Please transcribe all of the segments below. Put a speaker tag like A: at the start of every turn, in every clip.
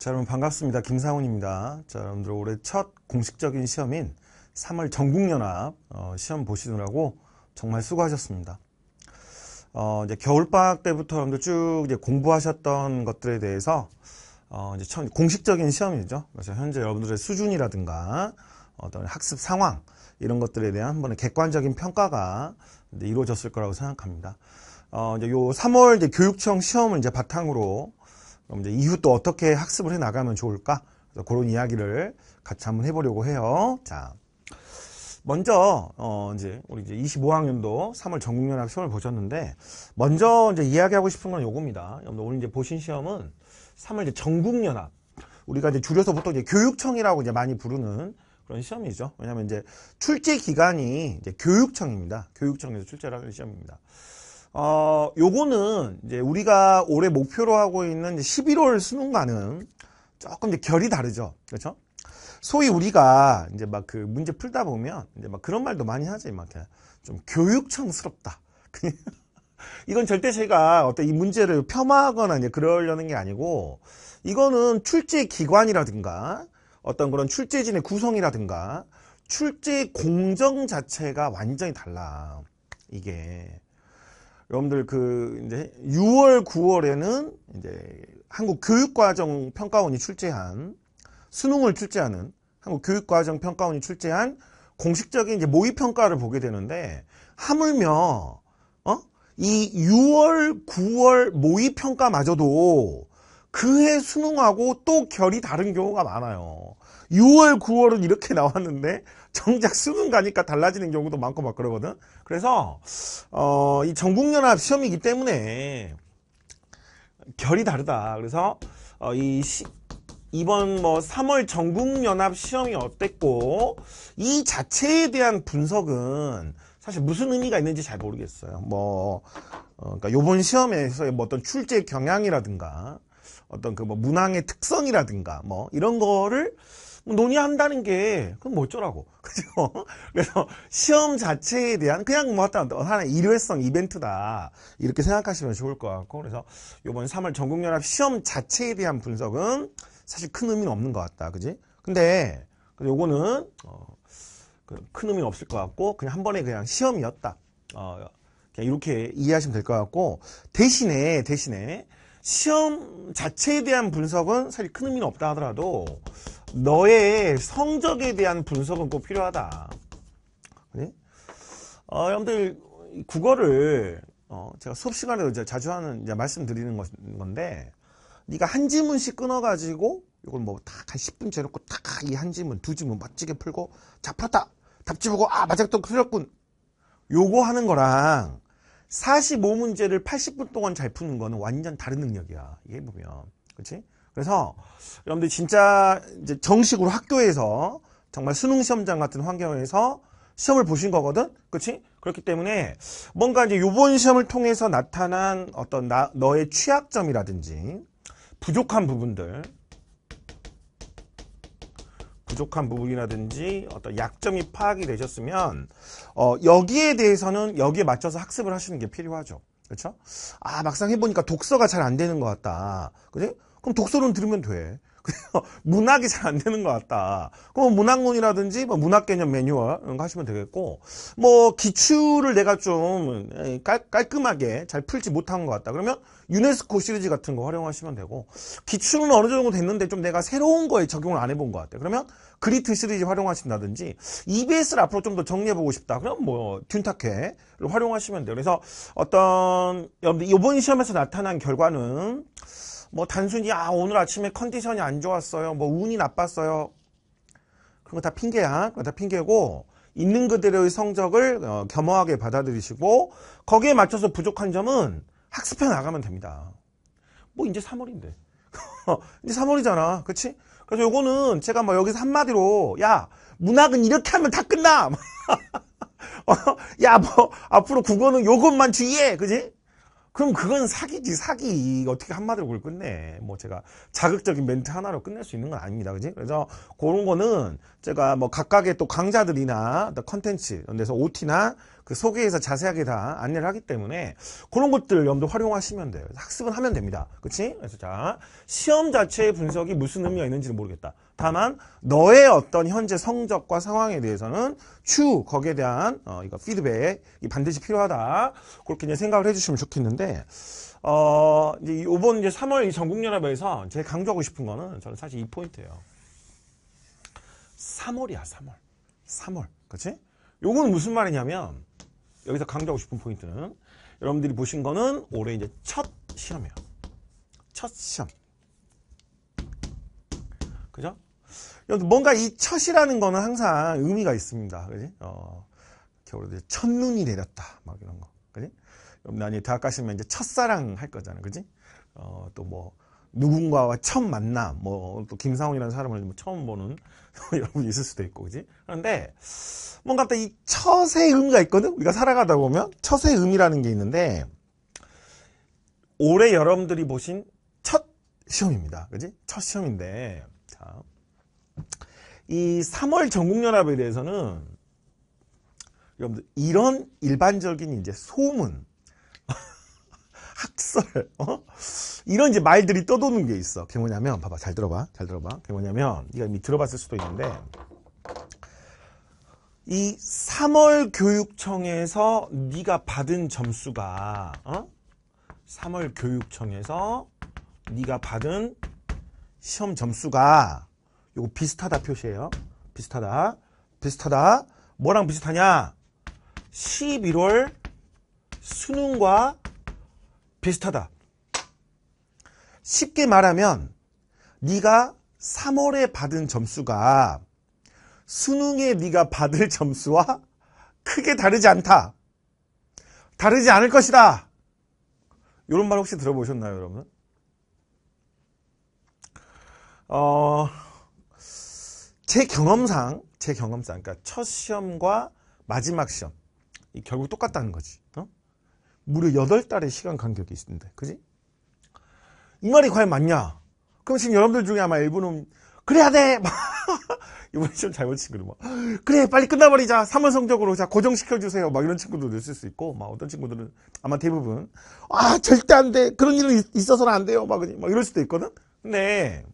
A: 자, 여러분 반갑습니다. 김상훈입니다. 자, 여러분들 올해 첫 공식적인 시험인 3월 전국연합 어, 시험 보시느라고 정말 수고하셨습니다. 어, 이제 겨울방학 때부터 여러분들 쭉 이제 공부하셨던 것들에 대해서 어, 이제 처음 공식적인 시험이죠. 그래서 현재 여러분들의 수준이라든가 어떤 학습 상황 이런 것들에 대한 한 번의 객관적인 평가가 이루어졌을 거라고 생각합니다. 어, 이제 요 3월 이제 교육청 시험을 이제 바탕으로 그럼 이제 이후 또 어떻게 학습을 해 나가면 좋을까? 그래서 그런 이야기를 같이 한번 해보려고 해요. 자, 먼저 어 이제 우리 이제 25학년도 3월 전국연합 시험을 보셨는데 먼저 이제 이야기하고 싶은 건 요겁니다. 오늘 이제 보신 시험은 3월 이제 전국연합 우리가 이제 줄여서 보통 이제 교육청이라고 이제 많이 부르는 그런 시험이죠. 왜냐하면 이제 출제 기간이 이제 교육청입니다. 교육청에서 출제를 하는 시험입니다. 어, 요거는 이제 우리가 올해 목표로 하고 있는 11월 수능과는 조금 이제 결이 다르죠. 그렇죠? 소위 우리가 이제 막 그 문제 풀다 보면 이제 막 그런 말도 많이 하지. 막좀 교육청스럽다. 이건 절대 제가 어떤 이 문제를 폄하하거나 이제 그러려는 게 아니고 이거는 출제 기관이라든가 어떤 그런 출제진의 구성이라든가 출제 공정 자체가 완전히 달라. 이게 여러분들 그 이제 6월, 9월에는 이제 한국 교육과정 평가원이 출제한 수능을 출제하는 한국 교육과정 평가원이 출제한 공식적인 이제 모의 평가를 보게 되는데 하물며 어? 이 6월, 9월 모의 평가마저도 그해 수능하고 또 결이 다른 경우가 많아요. 6월, 9월은 이렇게 나왔는데 정작 수능 가니까 달라지는 경우도 많고 막 그러거든. 그래서 어, 이 전국연합 시험이기 때문에 결이 다르다. 그래서 어, 이 시, 이번 뭐 3월 전국연합 시험이 어땠고 이 자체에 대한 분석은 사실 무슨 의미가 있는지 잘 모르겠어요. 뭐 어, 그니까 요번 시험에서 뭐 어떤 출제 경향이라든가 어떤 그 뭐 문항의 특성이라든가 뭐 이런 거를 뭐 논의한다는 게 그건 뭐 어쩌라고 그죠? 그래서 시험 자체에 대한 그냥 뭐 어떤 하나의 일회성 이벤트다 이렇게 생각하시면 좋을 것 같고 그래서 요번 3월 전국연합 시험 자체에 대한 분석은 사실 큰 의미는 없는 것 같다 그지? 근데 요거는 어, 그 큰 의미는 없을 것 같고 그냥 한 번에 그냥 시험이었다 어, 그냥 이렇게 이해하시면 될 것 같고 대신에 대신에 시험 자체에 대한 분석은 사실 큰 의미는 없다 하더라도 너의 성적에 대한 분석은 꼭 필요하다. 네? 어, 여러분들 국어를 어, 제가 수업 시간에도 자주 하는 이제 말씀드리는 것, 건데 네가 한 지문씩 끊어가지고 이걸 뭐 딱 한 10분 재놓고 딱 이 한 지문 두 지문 멋지게 풀고 자 풀었다 답지 보고 아 맞아, 또 틀렸군 요거 하는 거랑 45문제를 80분 동안 잘 푸는 거는 완전 다른 능력이야 이해해 보면 그렇지? 그래서 여러분들 진짜 이제 정식으로 학교에서 정말 수능 시험장 같은 환경에서 시험을 보신 거거든. 그렇지? 그렇기 때문에 뭔가 이제 요번 시험을 통해서 나타난 어떤 나, 너의 취약점이라든지 부족한 부분들 부족한 부분이라든지 어떤 약점이 파악이 되셨으면 어, 여기에 대해서는 여기에 맞춰서 학습을 하시는 게 필요하죠. 그렇죠? 아 막상 해보니까 독서가 잘 안 되는 것 같다. 그지? 그럼 독서론 들으면 돼. 그래서 문학이 잘 안 되는 것 같다. 그럼 뭐 문학론이라든지 뭐 문학 개념 매뉴얼 이런 거 하시면 되겠고 뭐 기출을 내가 좀 깔, 끔하게잘 풀지 못한 것 같다. 그러면 유네스코 시리즈 같은 거 활용하시면 되고 기출은 어느 정도 됐는데 좀 내가 새로운 거에 적용을 안 해본 것 같아. 그러면 그리트 시리즈 활용하신다든지 EBS를 앞으로 좀 더 정리해보고 싶다. 그럼 뭐 튠타케를 활용하시면 돼요. 그래서 어떤 여러분 이번 시험에서 나타난 결과는 뭐 단순히 아 오늘 아침에 컨디션이 안 좋았어요. 뭐 운이 나빴어요. 그런 거 다 핑계야. 그거 다 핑계고 있는 그대로의 성적을 어, 겸허하게 받아들이시고 거기에 맞춰서 부족한 점은 학습해 나가면 됩니다. 뭐 이제 3월인데. 이제 3월이잖아. 그치? 그래서 요거는 제가 뭐 여기서 한마디로 야 문학은 이렇게 하면 다 끝나. 어, 야뭐 앞으로 국어는 요것만 주의해. 그지? 그럼 그건 사기지 사기 어떻게 한마디로 그걸 끝내 뭐 제가 자극적인 멘트 하나로 끝낼 수 있는 건 아닙니다 그지 그래서 그런 거는 제가 뭐 각각의 또 강좌들이나 컨텐츠 이런 데서 OT나 그 소개에서 자세하게 다 안내를 하기 때문에 그런 것들 염두 활용하시면 돼요 학습은 하면 됩니다 그치 그래서 자 시험 자체의 분석이 무슨 의미가 있는지는 모르겠다 다만 너의 어떤 현재 성적과 상황에 대해서는 추후 거기에 대한 어, 이거 피드백이 반드시 필요하다 그렇게 이제 생각을 해주시면 좋겠는데 어 이제 이번 이제 3월 이전국연합에서 제일 강조하고 싶은 거는 저는 사실 이 포인트예요. 3월이야 3월, 3월, 그렇지? 요건 무슨 말이냐면 여기서 강조하고 싶은 포인트는 여러분들이 보신 거는 올해 이제 첫시험이에요첫 시험. 그죠? 뭔가 이 첫이라는 거는 항상 의미가 있습니다. 그지? 어, 겨울에 첫눈이 내렸다. 막 이런 거. 그지? 난이 대학 가시면 이제 첫사랑 할거잖아 그지? 어, 또 뭐, 누군가와 처음 만남 뭐, 또 김상훈이라는 사람을 뭐 처음 보는 여러분이 있을 수도 있고. 그지? 그런데 뭔가 또 이 첫의 의미가 있거든? 우리가 살아가다 보면 첫의 의미라는 게 있는데, 올해 여러분들이 보신 첫 시험입니다. 그지? 첫 시험인데, 자. 이 3월 전국연합에 대해서는 여러분들 이런 일반적인 이제 소문, 학설, 어? 이런 이제 말들이 떠도는 게 있어. 그게 뭐냐면, 봐봐, 잘 들어봐, 잘 들어봐. 그게 뭐냐면, 네가 이미 들어봤을 수도 있는데, 이 3월 교육청에서 네가 받은 점수가, 어? 3월 교육청에서 네가 받은 시험 점수가 이거 비슷하다 표시해요 비슷하다. 비슷하다. 뭐랑 비슷하냐? 11월 수능과 비슷하다. 쉽게 말하면 네가 3월에 받은 점수가 수능에 네가 받을 점수와 크게 다르지 않다. 다르지 않을 것이다. 이런 말 혹시 들어보셨나요, 여러분? 어... 제 경험상 제 경험상 그러니까 첫 시험과 마지막 시험 결국 똑같다는 거지. 어? 무려 8달의 시간 간격이 있는데. 그지? 이 말이 과연 맞냐? 그럼 지금 여러분들 중에 아마 일부는 그래야 돼. 이번에 시험 잘못 친 친구들 막 뭐, 그래 빨리 끝나버리자. 3월 성적으로 자 고정시켜 주세요. 막 이런 친구들도 있을 수 있고 막 어떤 친구들은 아마 대부분 아 절대 안 돼. 그런 일은 있어서는 안 돼요. 막, 막 이럴 수도 있거든. 근데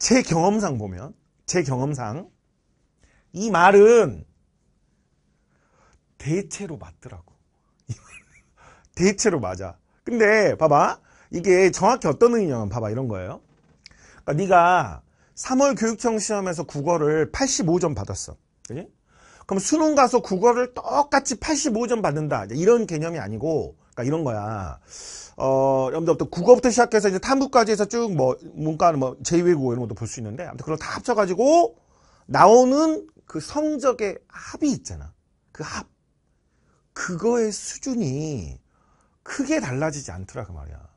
A: 제 경험상 보면 제 경험상 이 말은 대체로 맞더라고. 대체로 맞아. 근데 봐봐 이게 정확히 어떤 의미냐면 봐봐 이런 거예요. 그러니까 네가 3월 교육청 시험에서 국어를 85점 받았어. 그지? 그럼 수능 가서 국어를 똑같이 85점 받는다. 이런 개념이 아니고 그러니까 이런 거야. 어, 여러분들 국어부터 시작해서 이제 탐구까지 해서 쭉 뭐 문과는 뭐, 뭐 제2외국어 이런 것도 볼 수 있는데 아무튼 그걸 다 합쳐가지고 나오는 그 성적의 합이 있잖아. 그 합. 그거의 수준이 크게 달라지지 않더라 그 말이야.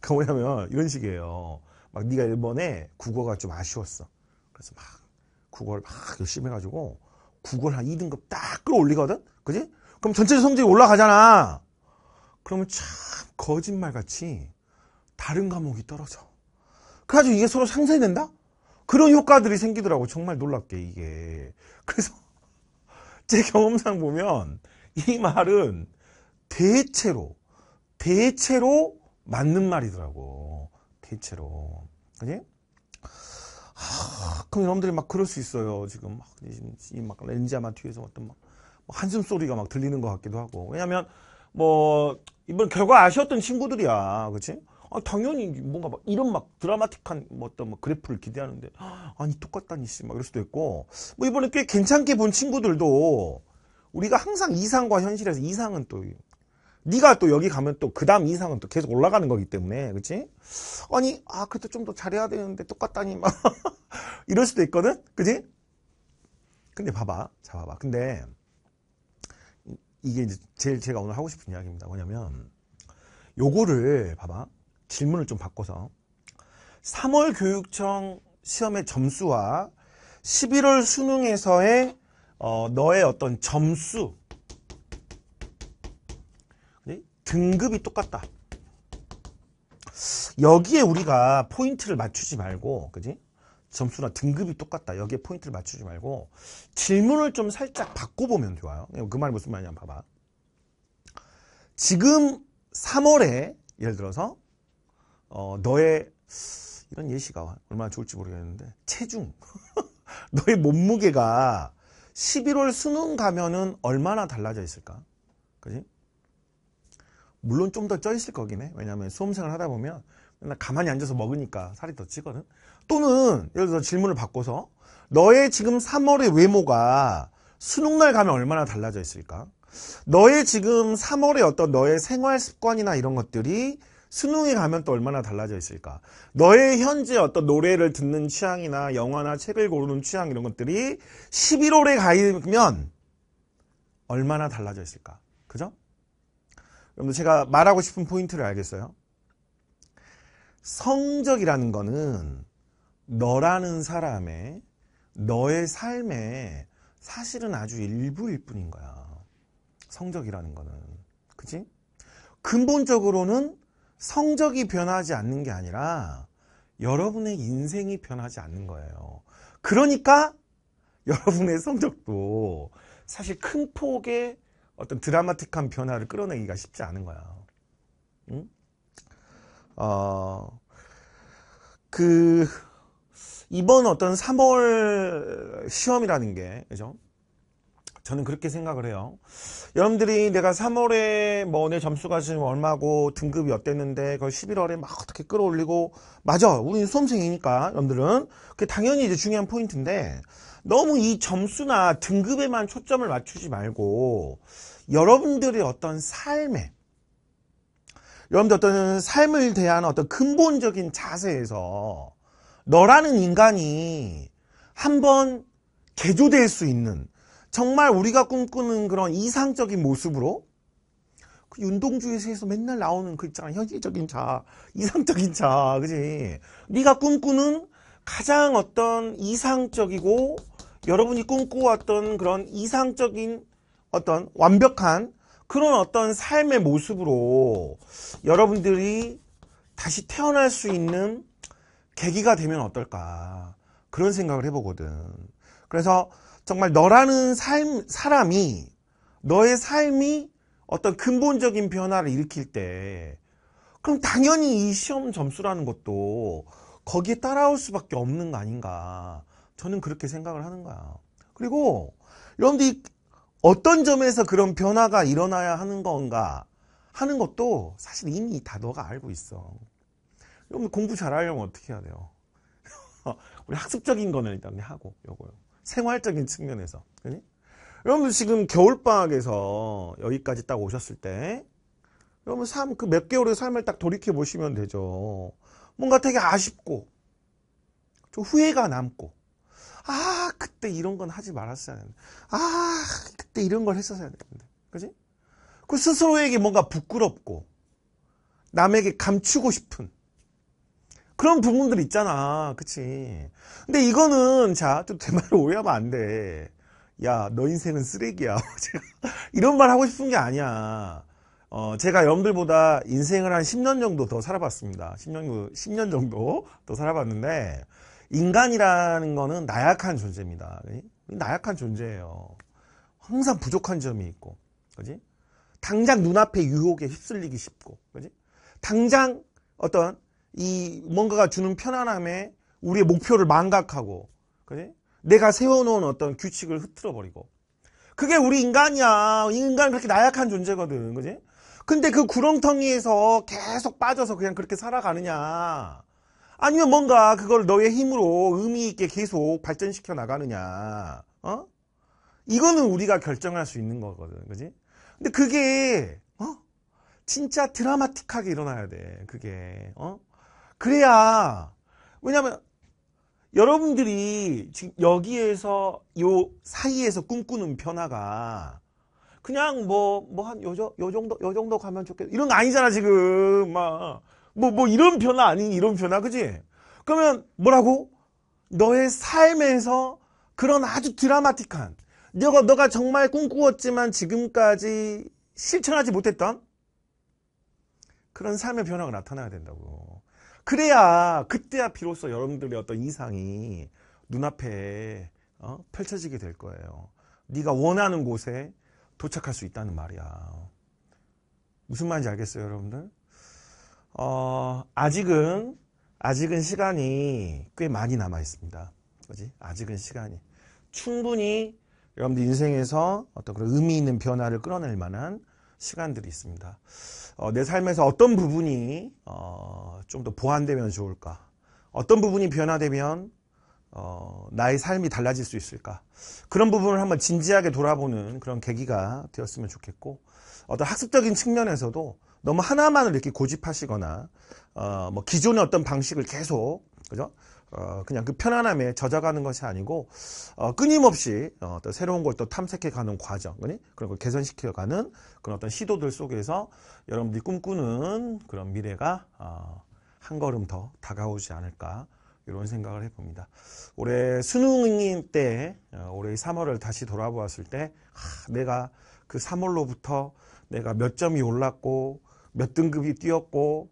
A: 그 뭐냐면 이런 식이에요. 막 네가 일본에 국어가 좀 아쉬웠어. 그래서 막 국어를 막 열심히 해가지고 국어를 한 2등급 딱 끌어올리거든? 그지? 그럼 전체 성적이 올라가잖아. 그러면 참 거짓말같이 다른 과목이 떨어져. 그래가지고 이게 서로 상쇄된다? 그런 효과들이 생기더라고. 정말 놀랍게 이게. 그래서 제 경험상 보면 이 말은 대체로 대체로 맞는 말이더라고. 대체로. 그지? 아, 그럼 여러분들이 막 그럴 수 있어요. 지금 막, 이 막 렌즈 아마 뒤에서 어떤 막, 한숨 소리가 막 들리는 것 같기도 하고. 왜냐면 하뭐 이번 결과 아쉬웠던 친구들이야, 그치 아, 당연히 뭔가 막 이런 막 드라마틱한 뭐 어떤 뭐 그래프를 기대하는데 아니 똑같다니 씨 막 이럴 수도 있고 뭐 이번에 꽤 괜찮게 본 친구들도 우리가 항상 이상과 현실에서 이상은 또 네가 또 여기 가면 또 그 다음 이상은 또 계속 올라가는 거기 때문에 그치? 아니 아 그래도 좀 더 잘해야 되는데 똑같다니 막 이럴 수도 있거든 그치 근데 봐봐 자 봐봐 근데 이게 이제 제일 제가 오늘 하고 싶은 이야기입니다. 뭐냐면 요거를 봐봐 질문을 좀 바꿔서 3월 교육청 시험의 점수와 11월 수능에서의 어, 너의 어떤 점수 등급이 똑같다. 여기에 우리가 포인트를 맞추지 말고, 그지? 점수나 등급이 똑같다. 여기에 포인트를 맞추지 말고 질문을 좀 살짝 바꿔보면 좋아요. 그 말이 무슨 말이냐 봐봐. 지금 3월에 예를 들어서 어, 너의 이런 예시가 얼마나 좋을지 모르겠는데 체중 너의 몸무게가 11월 수능 가면은 얼마나 달라져 있을까? 그지? 물론 좀 더 쪄 있을 거긴 해. 왜냐하면 수험생을 하다 보면 맨날 가만히 앉아서 먹으니까 살이 더 찌거든. 또는 예를 들어 질문을 바꿔서 너의 지금 3월의 외모가 수능날 가면 얼마나 달라져 있을까? 너의 지금 3월의 어떤 너의 생활 습관이나 이런 것들이 수능에 가면 또 얼마나 달라져 있을까? 너의 현재 어떤 노래를 듣는 취향이나 영화나 책을 고르는 취향 이런 것들이 11월에 가면 얼마나 달라져 있을까? 그죠? 여러분 제가 말하고 싶은 포인트를 알겠어요? 성적이라는 거는 너라는 사람의 너의 삶의 사실은 아주 일부일 뿐인 거야. 성적이라는 거는. 그치 근본적으로는 성적이 변하지 않는 게 아니라 여러분의 인생이 변하지 않는 거예요. 그러니까 여러분의 성적도 사실 큰 폭의 어떤 드라마틱한 변화를 끌어내기가 쉽지 않은 거야. 응? 어, 그, 이번 어떤 3월 시험이라는 게, 그죠? 저는 그렇게 생각을 해요. 여러분들이 내가 3월에 뭐 내 점수가 지금 얼마고 등급이 어땠는데 그걸 11월에 막 어떻게 끌어올리고 맞아. 우리는 수험생이니까 여러분들은 그게 당연히 이제 중요한 포인트인데 너무 이 점수나 등급에만 초점을 맞추지 말고 여러분들의 어떤 삶에 여러분들 어떤 삶을 대한 어떤 근본적인 자세에서 너라는 인간이 한번 개조될 수 있는 정말 우리가 꿈꾸는 그런 이상적인 모습으로 그 윤동주에서 맨날 나오는 그 있잖아 현실적인 자 이상적인 자 그지 네가 꿈꾸는 가장 어떤 이상적이고 여러분이 꿈꾸었던 그런 이상적인 어떤 완벽한 그런 어떤 삶의 모습으로 여러분들이 다시 태어날 수 있는 계기가 되면 어떨까 그런 생각을 해보거든. 그래서 정말 너라는 삶, 사람이 너의 삶이 어떤 근본적인 변화를 일으킬 때 그럼 당연히 이 시험 점수라는 것도 거기에 따라올 수밖에 없는 거 아닌가 저는 그렇게 생각을 하는 거야. 그리고 여러분들이 어떤 점에서 그런 변화가 일어나야 하는 건가 하는 것도 사실 이미 다 너가 알고 있어. 그러분 공부 잘하려면 어떻게 해야 돼요? 우리 학습적인 거는 일단 하고 요거요. 생활적인 측면에서. 그니? 여러분 지금 겨울방학에서 여기까지 딱 오셨을 때 여러분 삶 그 몇 개월의 삶을 딱 돌이켜 보시면 되죠. 뭔가 되게 아쉽고 좀 후회가 남고 아 그때 이런 건 하지 말았어야 되는데 아 그때 이런 걸 했었어야 되는데 그지? 그 스스로에게 뭔가 부끄럽고 남에게 감추고 싶은 그런 부분들 있잖아. 그치. 근데 이거는, 자, 좀제 말을 오해하면 안 돼. 야, 너 인생은 쓰레기야. 이런 말 하고 싶은 게 아니야. 어, 제가 여러분들보다 인생을 한 10년 정도 더 살아봤습니다. 10년, 정도, 10년 정도 더 살아봤는데, 인간이라는 거는 나약한 존재입니다. 네? 나약한 존재예요. 항상 부족한 점이 있고, 그지? 당장 눈앞에 유혹에 휩쓸리기 쉽고, 그지? 당장 어떤 이 뭔가가 주는 편안함에 우리의 목표를 망각하고 그래? 내가 세워놓은 어떤 규칙을 흐트러버리고 그게 우리 인간이야 인간 그렇게 나약한 존재거든 그지? 근데 그 구렁텅이에서 계속 빠져서 그냥 그렇게 살아가느냐 아니면 뭔가 그걸 너의 힘으로 의미 있게 계속 발전시켜 나가느냐 어? 이거는 우리가 결정할 수 있는 거거든 그지? 근데 그게 어? 진짜 드라마틱하게 일어나야 돼 그게 어? 그래야 왜냐하면 여러분들이 지금 여기에서 요 사이에서 꿈꾸는 변화가 그냥 뭐 뭐 한 요 정도 요 정도 가면 좋겠다 이런 거 아니잖아 지금 막 뭐뭐 뭐 이런 변화 아닌 이런 변화 그지? 그러면 뭐라고? 너의 삶에서 그런 아주 드라마틱한 너가 너가 정말 꿈꾸었지만 지금까지 실천하지 못했던 그런 삶의 변화가 나타나야 된다고. 그래야 그때야 비로소 여러분들의 어떤 이상이 눈앞에 어? 펼쳐지게 될 거예요. 네가 원하는 곳에 도착할 수 있다는 말이야. 무슨 말인지 알겠어요, 여러분들? 어, 아직은 아직은 시간이 꽤 많이 남아 있습니다. 그지? 아직은 시간이 충분히 여러분들 인생에서 어떤 그런 의미 있는 변화를 끌어낼 만한 시간들이 있습니다. 어, 내 삶에서 어떤 부분이 어, 좀 더 보완되면 좋을까? 어떤 부분이 변화되면 어, 나의 삶이 달라질 수 있을까? 그런 부분을 한번 진지하게 돌아보는 그런 계기가 되었으면 좋겠고 어떤 학습적인 측면에서도 너무 하나만을 이렇게 고집하시거나 어, 뭐 기존의 어떤 방식을 계속 그죠? 어, 그냥 그 편안함에 젖어가는 것이 아니고 어, 끊임없이 어, 또 새로운 걸 또 탐색해가는 과정, 그니 그런 걸 개선시켜가는 그런 어떤 시도들 속에서 여러분들이 꿈꾸는 그런 미래가 어, 한 걸음 더 다가오지 않을까 이런 생각을 해봅니다. 올해 수능 때 어, 올해 3월을 다시 돌아보았을 때 하, 내가 그 3월로부터 내가 몇 점이 올랐고 몇 등급이 뛰었고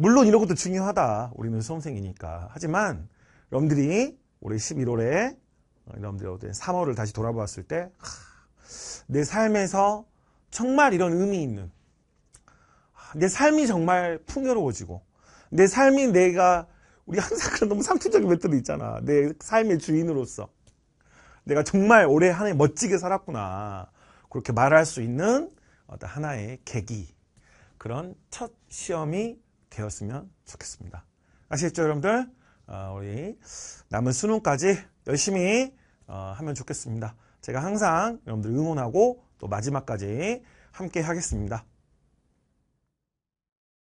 A: 물론 이런 것도 중요하다. 우리는 수험생이니까. 하지만 여러분들이 올해 11월에 어, 여러분들이 어떤 3월을 다시 돌아보았을때 내 삶에서 정말 이런 의미 있는 내 삶이 정말 풍요로워지고 내 삶이 내가 우리 항상 그런 너무 상투적인 멘트도 있잖아. 내 삶의 주인으로서 내가 정말 올해 한 해 멋지게 살았구나. 그렇게 말할 수 있는 어떤 하나의 계기 그런 첫 시험이 되었으면 좋겠습니다. 아시겠죠, 여러분들? 어, 우리 남은 수능까지 열심히 어, 하면 좋겠습니다. 제가 항상 여러분들 응원하고 또 마지막까지 함께 하겠습니다.